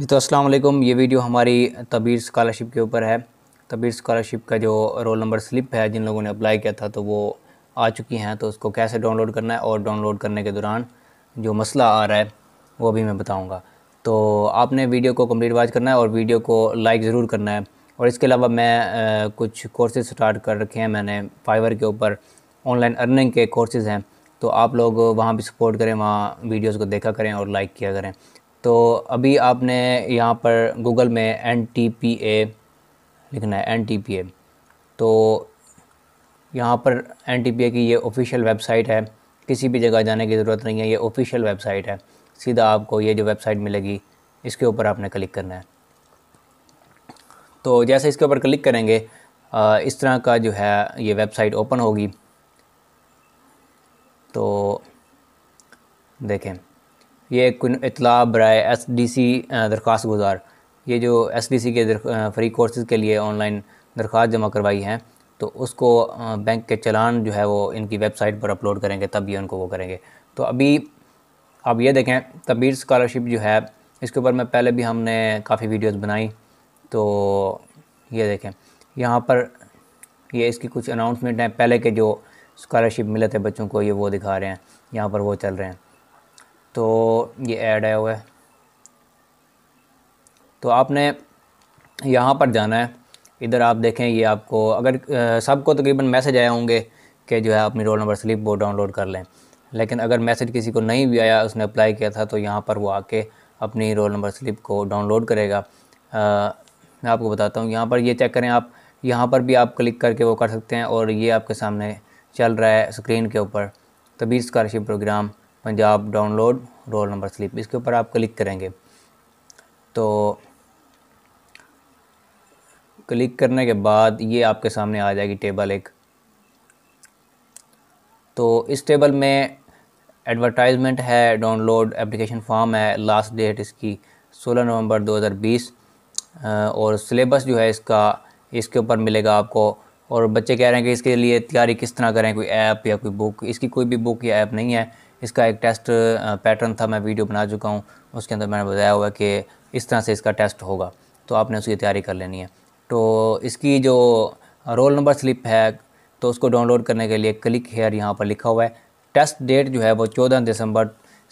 जी तो अस्सलाम वालेकुम ये वीडियो हमारी तबीर स्कॉलरशिप के ऊपर है तबीर स्कॉलरशिप का जो रोल नंबर स्लिप है जिन लोगों ने अप्लाई किया था तो वो आ चुकी हैं तो उसको कैसे डाउनलोड करना है और डाउनलोड करने के दौरान जो मसला आ रहा है वो भी मैं बताऊँगा तो आपने वीडियो को कम्प्लीट वाच करना है और वीडियो को लाइक ज़रूर करना है और इसके अलावा मैं आ, कुछ कोर्सेज स्टार्ट कर रखे हैं मैंने फाइवर के ऊपर ऑनलाइन अर्निंग के कोर्सेज़ हैं तो आप लोग वहाँ भी सपोर्ट करें वहाँ वीडियोज़ को देखा करें और लाइक किया करें तो अभी आपने यहाँ पर गूगल में एन टी पी ए लिखना है एन टी पी ए तो यहाँ पर एन टी पी ए की ये ऑफिशियल वेबसाइट है किसी भी जगह जाने की ज़रूरत नहीं है ये ऑफिशियल वेबसाइट है सीधा आपको ये जो वेबसाइट मिलेगी इसके ऊपर आपने क्लिक करना है तो जैसे इसके ऊपर क्लिक करेंगे इस तरह का जो है ये वेबसाइट ओपन होगी तो देखें ये इतला बर एस डी सी दरख्वास्त गुजार ये जो एस डी सी के फ्री कोर्सेज़ के लिए ऑनलाइन दरख्वास्त जमा करवाई है तो उसको बैंक के चलान जो है वो इनकी वेबसाइट पर अपलोड करेंगे तब ये उनको वो करेंगे तो अभी आप ये देखें तबीर स्कॉलरशिप जो है इसके ऊपर मैं पहले भी हमने काफ़ी वीडियोस बनाई तो ये देखें यहाँ पर ये इसकी कुछ अनाउंसमेंट हैं पहले के जो स्कॉलरशिप मिले थे बच्चों को ये वो दिखा रहे हैं यहाँ पर वो चल रहे हैं तो ये ऐड आया हुआ है तो आपने यहाँ पर जाना है इधर आप देखें ये आपको अगर सबको तकरीबन मैसेज आए होंगे कि जो है अपनी रोल नंबर स्लिप वो डाउनलोड कर लें लेकिन अगर मैसेज किसी को नहीं भी आया उसने अप्लाई किया था तो यहाँ पर वो आके अपनी रोल नंबर स्लिप को डाउनलोड करेगा आ, मैं आपको बताता हूँ यहाँ पर ये चेक करें आप यहाँ पर भी आप क्लिक करके वो कर सकते हैं और ये आपके सामने चल रहा है स्क्रीन के ऊपर तभी scholarship program Punjab download roll number slip इसके ऊपर आप क्लिक करेंगे तो क्लिक करने के बाद ये आपके सामने आ जाएगी टेबल एक तो इस टेबल में एडवर्टाइजमेंट है डाउनलोड एप्लीकेशन फॉर्म है लास्ट डेट इसकी 16 नवंबर 2020 और सिलेबस जो है इसका इसके ऊपर मिलेगा आपको और बच्चे कह रहे हैं कि इसके लिए तैयारी किस तरह करें कोई ऐप या कोई बुक इसकी कोई भी बुक या ऐप नहीं है इसका एक टेस्ट पैटर्न था मैं वीडियो बना चुका हूँ उसके अंदर मैंने बताया हुआ है कि इस तरह से इसका टेस्ट होगा तो आपने उसकी तैयारी कर लेनी है तो इसकी जो रोल नंबर स्लिप है तो उसको डाउनलोड करने के लिए क्लिक हेयर यहाँ पर लिखा हुआ है टेस्ट डेट जो है वो चौदह दिसंबर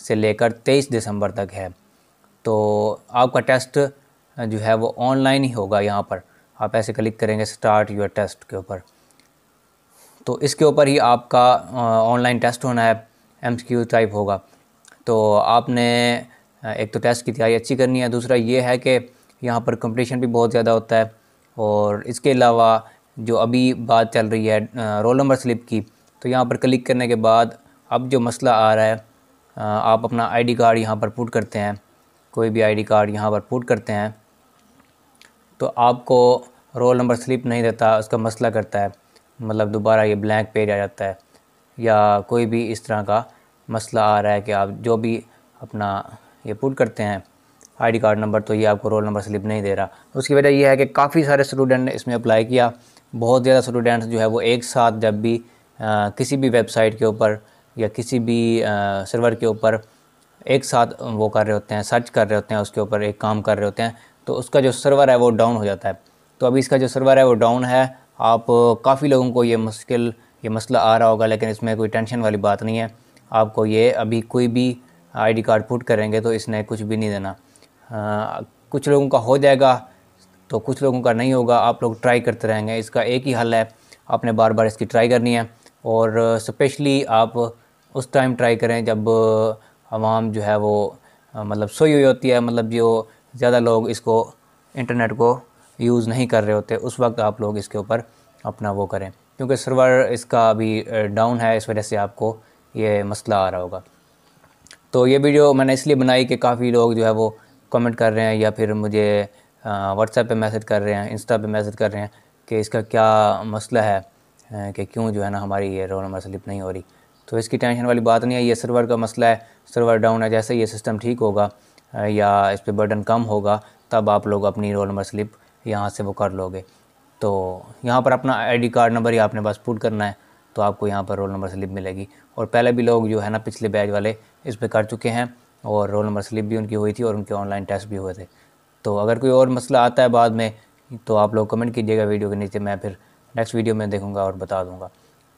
से लेकर तेईस दिसंबर तक है तो आपका टेस्ट जो है वो ऑनलाइन ही होगा यहाँ पर आप ऐसे क्लिक करेंगे स्टार्ट योर टेस्ट के ऊपर तो इसके ऊपर ही आपका ऑनलाइन टेस्ट होना है एम टाइप होगा तो आपने एक तो टेस्ट की तैयारी अच्छी करनी है दूसरा ये है कि यहाँ पर कंपटीशन भी बहुत ज़्यादा होता है और इसके अलावा जो अभी बात चल रही है रोल नंबर स्लिप की तो यहाँ पर क्लिक करने के बाद अब जो मसला आ रहा है आप अपना आईडी कार्ड यहाँ पर पुट करते हैं कोई भी आईडी कार्ड यहाँ पर पुट करते हैं तो आपको रोल नंबर स्लिप नहीं देता उसका मसला करता है मतलब दोबारा ये ब्लैंक पेज आ जाता है या कोई भी इस तरह का मसला आ रहा है कि आप जो भी अपना ये पुट करते हैं आईडी कार्ड नंबर तो ये आपको रोल नंबर स्लिप नहीं दे रहा उसकी वजह ये है कि काफ़ी सारे स्टूडेंट ने इसमें अप्लाई किया बहुत ज़्यादा स्टूडेंट्स जो है वो एक साथ जब भी आ, किसी भी वेबसाइट के ऊपर या किसी भी सर्वर के ऊपर एक साथ वो कर रहे होते हैं सर्च कर रहे होते हैं उसके ऊपर एक काम कर रहे होते हैं तो उसका जो सर्वर है वो डाउन हो जाता है तो अभी इसका जो सर्वर है वो डाउन है आप काफ़ी लोगों को ये मुश्किल ये मसला आ रहा होगा लेकिन इसमें कोई टेंशन वाली बात नहीं है आपको ये अभी कोई भी आईडी कार्ड पुट करेंगे तो इसने कुछ भी नहीं देना आ, कुछ लोगों का हो जाएगा तो कुछ लोगों का नहीं होगा आप लोग ट्राई करते रहेंगे इसका एक ही हल है आपने बार बार इसकी ट्राई करनी है और स्पेशली आप उस टाइम ट्राई करें जब आवाम जो है वो मतलब सोई हुई होती है मतलब जो ज़्यादा लोग इसको इंटरनेट को यूज़ नहीं कर रहे होते उस वक्त आप लोग इसके ऊपर अपना वो करें क्योंकि सर्वर इसका अभी डाउन है इस वजह से आपको ये मसला आ रहा होगा तो ये वीडियो मैंने इसलिए बनाई कि काफ़ी लोग जो है वो कमेंट कर रहे हैं या फिर मुझे व्हाट्सएप पे मैसेज कर रहे हैं इंस्टा पे मैसेज कर रहे हैं कि इसका क्या मसला है कि क्यों जो है ना हमारी ये रोल नंबर स्लिप नहीं हो रही तो इसकी टेंशन वाली बात नहीं है ये सर्वर का मसला है सर्वर डाउन है जैसे ये सिस्टम ठीक होगा या इस पर बर्डन कम होगा तब आप लोग अपनी रोल नंबर स्लिप यहाँ से वो कर लोगे तो यहाँ पर अपना आईडी कार्ड नंबर ही आपने बस पुट करना है तो आपको यहाँ पर रोल नंबर स्लिप मिलेगी और पहले भी लोग जो है ना पिछले बैच वाले इस पर कर चुके हैं और रोल नंबर स्लिप भी उनकी हुई थी और उनके ऑनलाइन टेस्ट भी हुए थे तो अगर कोई और मसला आता है बाद में तो आप लोग कमेंट कीजिएगा वीडियो के नीचे मैं फिर नेक्स्ट वीडियो में देखूँगा और बता दूँगा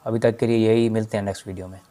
अभी तक के लिए यही मिलते हैं नेक्स्ट वीडियो में